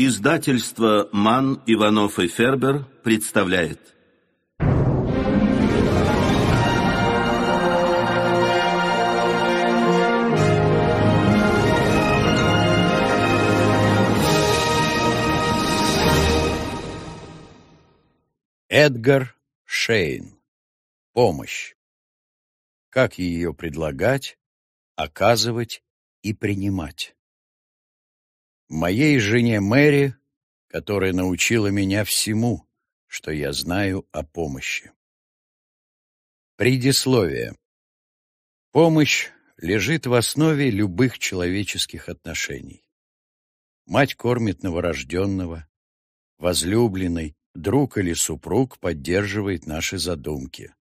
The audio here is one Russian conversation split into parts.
Издательство «Ман, Иванов и Фербер» представляет. Эдгар Шейн. Помощь. Как ее предлагать, оказывать и принимать. Моей жене Мэри, которая научила меня всему, что я знаю о помощи. Предисловие. Помощь лежит в основе любых человеческих отношений. Мать кормит новорожденного, возлюбленный, друг или супруг поддерживает наши задумки.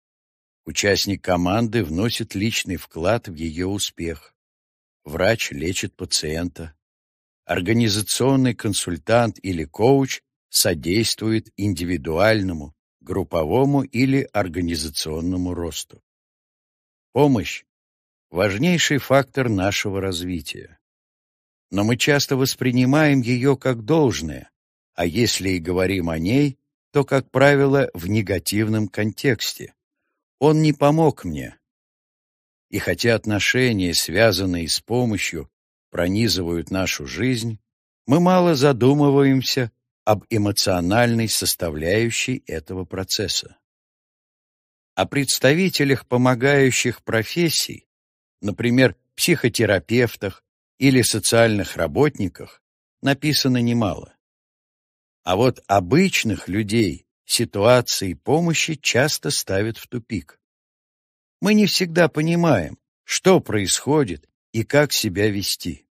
Участник команды вносит личный вклад в ее успех. Врач лечит пациента организационный консультант или коуч содействует индивидуальному, групповому или организационному росту. Помощь – важнейший фактор нашего развития. Но мы часто воспринимаем ее как должное, а если и говорим о ней, то, как правило, в негативном контексте. Он не помог мне. И хотя отношения, связанные с помощью, пронизывают нашу жизнь, мы мало задумываемся об эмоциональной составляющей этого процесса. О представителях помогающих профессий, например, психотерапевтах или социальных работниках, написано немало. А вот обычных людей ситуации помощи часто ставят в тупик. Мы не всегда понимаем, что происходит и как себя вести.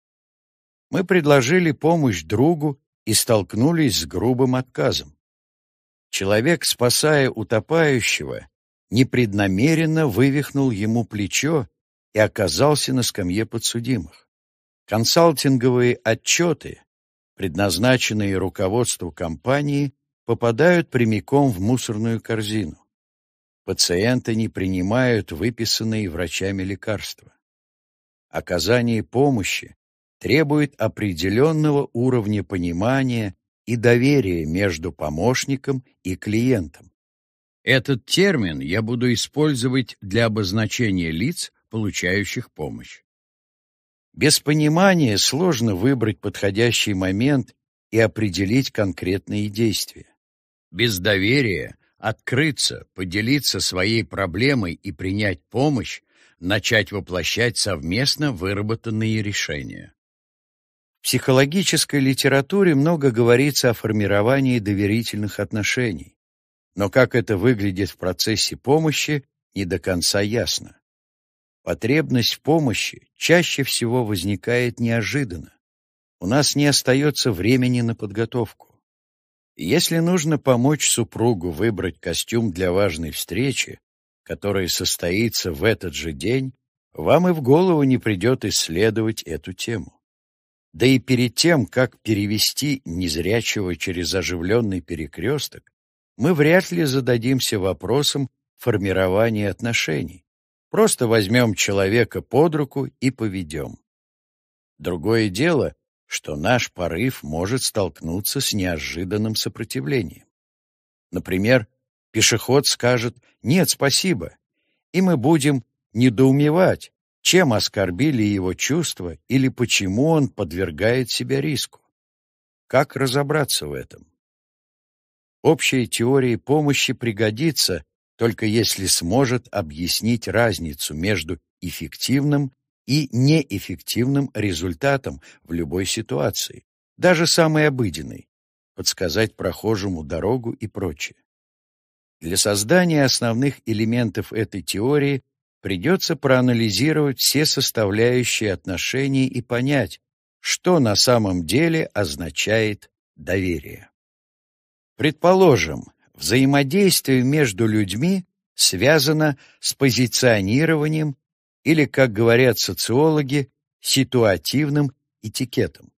Мы предложили помощь другу и столкнулись с грубым отказом. Человек, спасая утопающего, непреднамеренно вывихнул ему плечо и оказался на скамье подсудимых. Консалтинговые отчеты, предназначенные руководству компании, попадают прямиком в мусорную корзину. Пациенты не принимают выписанные врачами лекарства оказание помощи требует определенного уровня понимания и доверия между помощником и клиентом. Этот термин я буду использовать для обозначения лиц, получающих помощь. Без понимания сложно выбрать подходящий момент и определить конкретные действия. Без доверия открыться, поделиться своей проблемой и принять помощь начать воплощать совместно выработанные решения. В психологической литературе много говорится о формировании доверительных отношений, но как это выглядит в процессе помощи, не до конца ясно. Потребность в помощи чаще всего возникает неожиданно. У нас не остается времени на подготовку. Если нужно помочь супругу выбрать костюм для важной встречи, который состоится в этот же день, вам и в голову не придет исследовать эту тему. Да и перед тем, как перевести незрячего через оживленный перекресток, мы вряд ли зададимся вопросом формирования отношений. Просто возьмем человека под руку и поведем. Другое дело, что наш порыв может столкнуться с неожиданным сопротивлением. Например, Пешеход скажет «нет, спасибо», и мы будем недоумевать, чем оскорбили его чувства или почему он подвергает себя риску. Как разобраться в этом? Общая теория помощи пригодится, только если сможет объяснить разницу между эффективным и неэффективным результатом в любой ситуации, даже самой обыденной, подсказать прохожему дорогу и прочее. Для создания основных элементов этой теории придется проанализировать все составляющие отношений и понять, что на самом деле означает доверие. Предположим, взаимодействие между людьми связано с позиционированием или, как говорят социологи, ситуативным этикетом.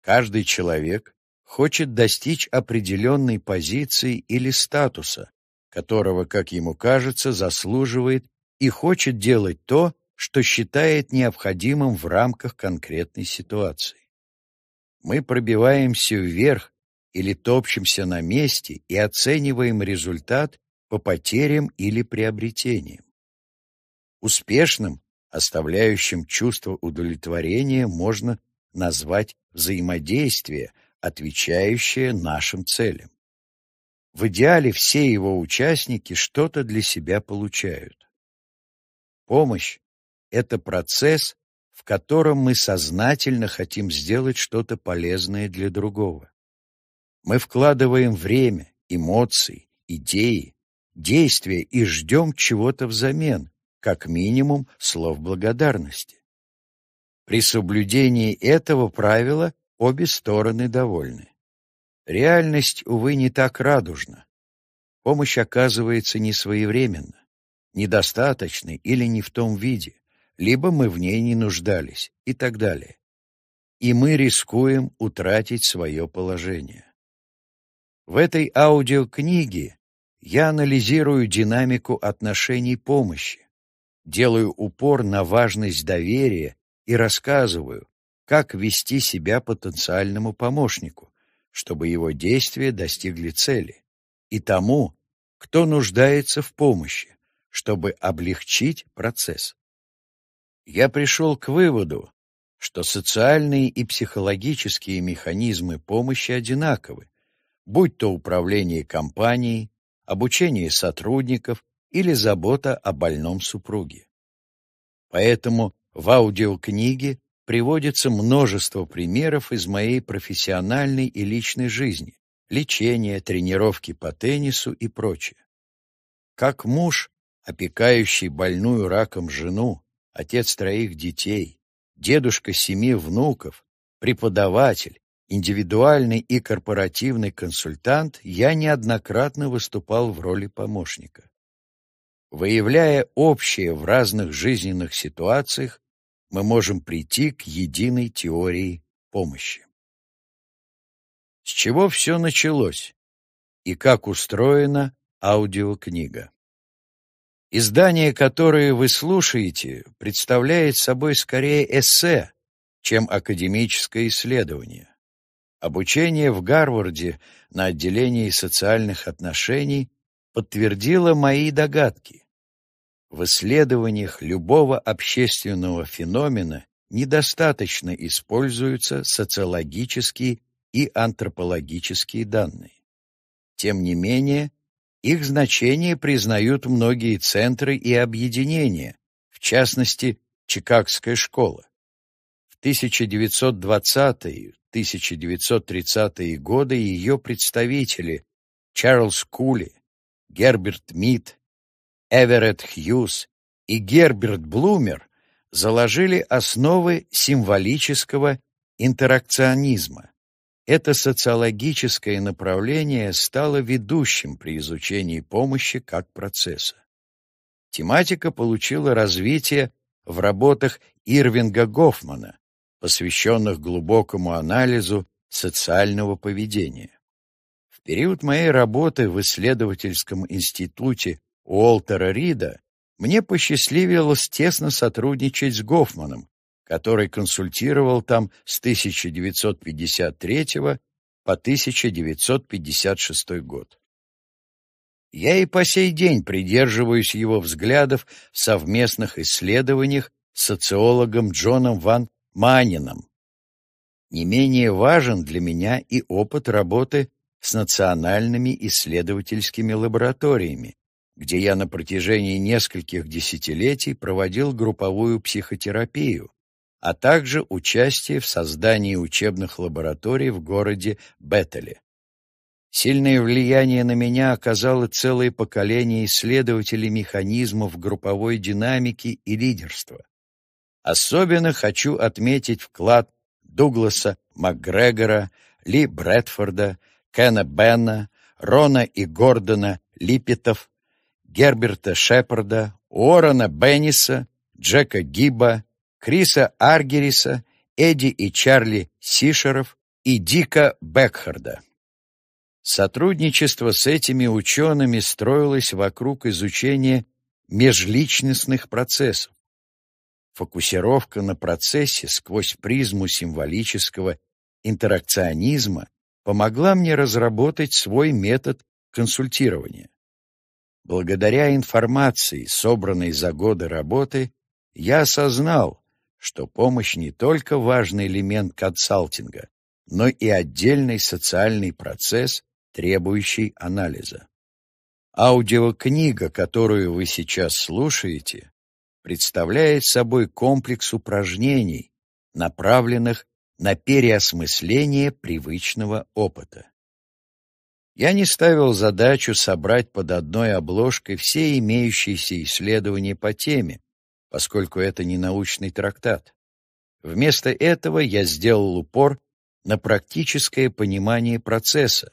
Каждый человек хочет достичь определенной позиции или статуса, которого, как ему кажется, заслуживает и хочет делать то, что считает необходимым в рамках конкретной ситуации. Мы пробиваемся вверх или топчемся на месте и оцениваем результат по потерям или приобретениям. Успешным, оставляющим чувство удовлетворения, можно назвать взаимодействие – отвечающее нашим целям. В идеале все его участники что-то для себя получают. Помощь — это процесс, в котором мы сознательно хотим сделать что-то полезное для другого. Мы вкладываем время, эмоции, идеи, действия и ждем чего-то взамен, как минимум слов благодарности. При соблюдении этого правила Обе стороны довольны. Реальность, увы, не так радужна. Помощь оказывается несвоевременно, недостаточной или не в том виде, либо мы в ней не нуждались и так далее. И мы рискуем утратить свое положение. В этой аудиокниге я анализирую динамику отношений помощи, делаю упор на важность доверия и рассказываю, как вести себя потенциальному помощнику, чтобы его действия достигли цели, и тому, кто нуждается в помощи, чтобы облегчить процесс. Я пришел к выводу, что социальные и психологические механизмы помощи одинаковы, будь то управление компанией, обучение сотрудников или забота о больном супруге. Поэтому в аудиокниге приводится множество примеров из моей профессиональной и личной жизни, лечения, тренировки по теннису и прочее. Как муж, опекающий больную раком жену, отец троих детей, дедушка семи внуков, преподаватель, индивидуальный и корпоративный консультант, я неоднократно выступал в роли помощника. Выявляя общее в разных жизненных ситуациях, мы можем прийти к единой теории помощи. С чего все началось и как устроена аудиокнига? Издание, которое вы слушаете, представляет собой скорее эссе, чем академическое исследование. Обучение в Гарварде на отделении социальных отношений подтвердило мои догадки. В исследованиях любого общественного феномена недостаточно используются социологические и антропологические данные. Тем не менее, их значение признают многие центры и объединения, в частности, Чикагская школа. В 1920-1930-е годы ее представители Чарльз Кули, Герберт Мид, Эверетт Хьюз и Герберт Блумер заложили основы символического интеракционизма. Это социологическое направление стало ведущим при изучении помощи как процесса. Тематика получила развитие в работах Ирвинга Гофмана, посвященных глубокому анализу социального поведения. В период моей работы в исследовательском институте Уолтера Рида мне посчастливилось тесно сотрудничать с Гофманом, который консультировал там с 1953 по 1956 год. Я и по сей день придерживаюсь его взглядов в совместных исследованиях с социологом Джоном Ван Манином. Не менее важен для меня и опыт работы с национальными исследовательскими лабораториями, где я на протяжении нескольких десятилетий проводил групповую психотерапию, а также участие в создании учебных лабораторий в городе Беттеле. Сильное влияние на меня оказало целое поколение исследователей механизмов групповой динамики и лидерства. Особенно хочу отметить вклад Дугласа Макгрегора, Ли Брэдфорда, Кена Бена, Рона и Гордона Липетов, Герберта Шепарда, Уоррена Бенниса, Джека Гиба, Криса Аргериса, Эдди и Чарли Сишеров и Дика Бекхарда. Сотрудничество с этими учеными строилось вокруг изучения межличностных процессов. Фокусировка на процессе сквозь призму символического интеракционизма помогла мне разработать свой метод консультирования. Благодаря информации, собранной за годы работы, я осознал, что помощь не только важный элемент консалтинга, но и отдельный социальный процесс, требующий анализа. Аудиокнига, которую вы сейчас слушаете, представляет собой комплекс упражнений, направленных на переосмысление привычного опыта. Я не ставил задачу собрать под одной обложкой все имеющиеся исследования по теме, поскольку это не научный трактат. Вместо этого я сделал упор на практическое понимание процесса,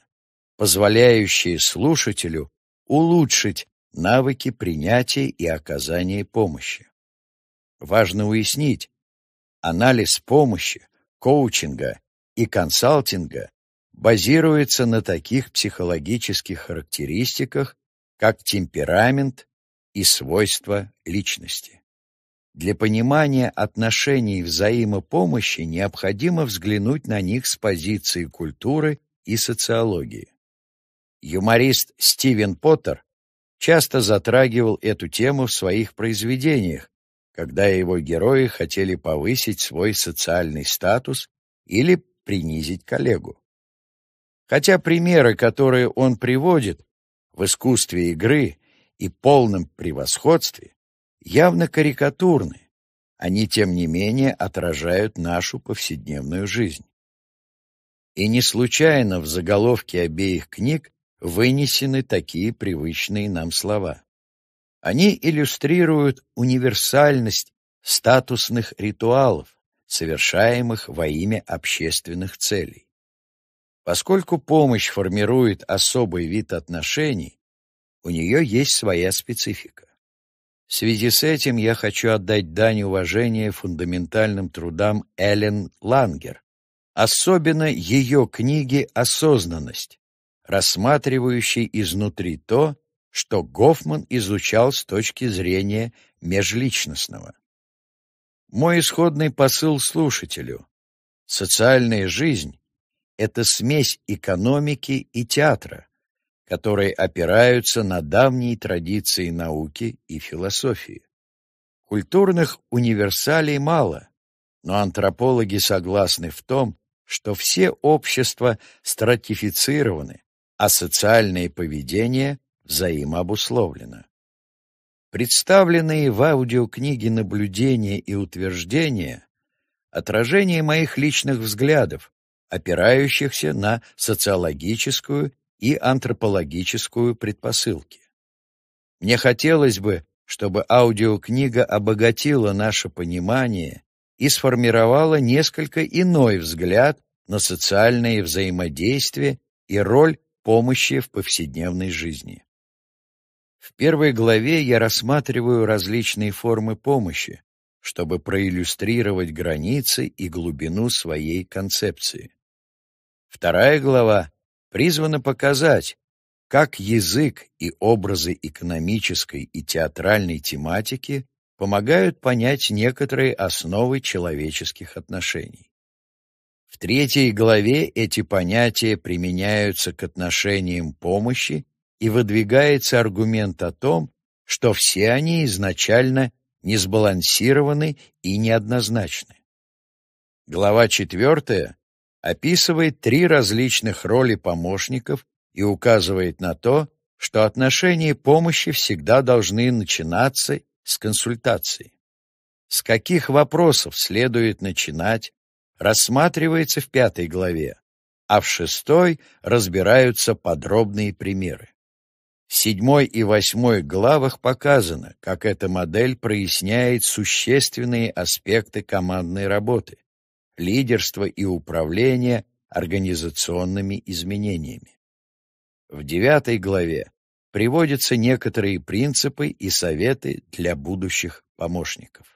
позволяющее слушателю улучшить навыки принятия и оказания помощи. Важно уяснить, анализ помощи, коучинга и консалтинга базируется на таких психологических характеристиках, как темперамент и свойства личности. Для понимания отношений взаимопомощи необходимо взглянуть на них с позиции культуры и социологии. Юморист Стивен Поттер часто затрагивал эту тему в своих произведениях, когда его герои хотели повысить свой социальный статус или принизить коллегу. Хотя примеры, которые он приводит в искусстве игры и полном превосходстве, явно карикатурны, они, тем не менее, отражают нашу повседневную жизнь. И не случайно в заголовке обеих книг вынесены такие привычные нам слова. Они иллюстрируют универсальность статусных ритуалов, совершаемых во имя общественных целей. Поскольку помощь формирует особый вид отношений, у нее есть своя специфика. В связи с этим я хочу отдать дань уважения фундаментальным трудам Эллен Лангер, особенно ее книге «Осознанность», рассматривающей изнутри то, что Гофман изучал с точки зрения межличностного. Мой исходный посыл слушателю — социальная жизнь это смесь экономики и театра, которые опираются на давние традиции науки и философии. Культурных универсалей мало, но антропологи согласны в том, что все общества стратифицированы, а социальное поведение взаимообусловлено. Представленные в аудиокниге наблюдения и утверждения – отражение моих личных взглядов, опирающихся на социологическую и антропологическую предпосылки. Мне хотелось бы, чтобы аудиокнига обогатила наше понимание и сформировала несколько иной взгляд на социальные взаимодействия и роль помощи в повседневной жизни. В первой главе я рассматриваю различные формы помощи, чтобы проиллюстрировать границы и глубину своей концепции. Вторая глава призвана показать, как язык и образы экономической и театральной тематики помогают понять некоторые основы человеческих отношений. В третьей главе эти понятия применяются к отношениям помощи и выдвигается аргумент о том, что все они изначально несбалансированы и неоднозначны. Глава четвертая описывает три различных роли помощников и указывает на то, что отношения помощи всегда должны начинаться с консультации. С каких вопросов следует начинать, рассматривается в пятой главе, а в шестой разбираются подробные примеры. В седьмой и восьмой главах показано, как эта модель проясняет существенные аспекты командной работы, лидерство и управление организационными изменениями. В девятой главе приводятся некоторые принципы и советы для будущих помощников.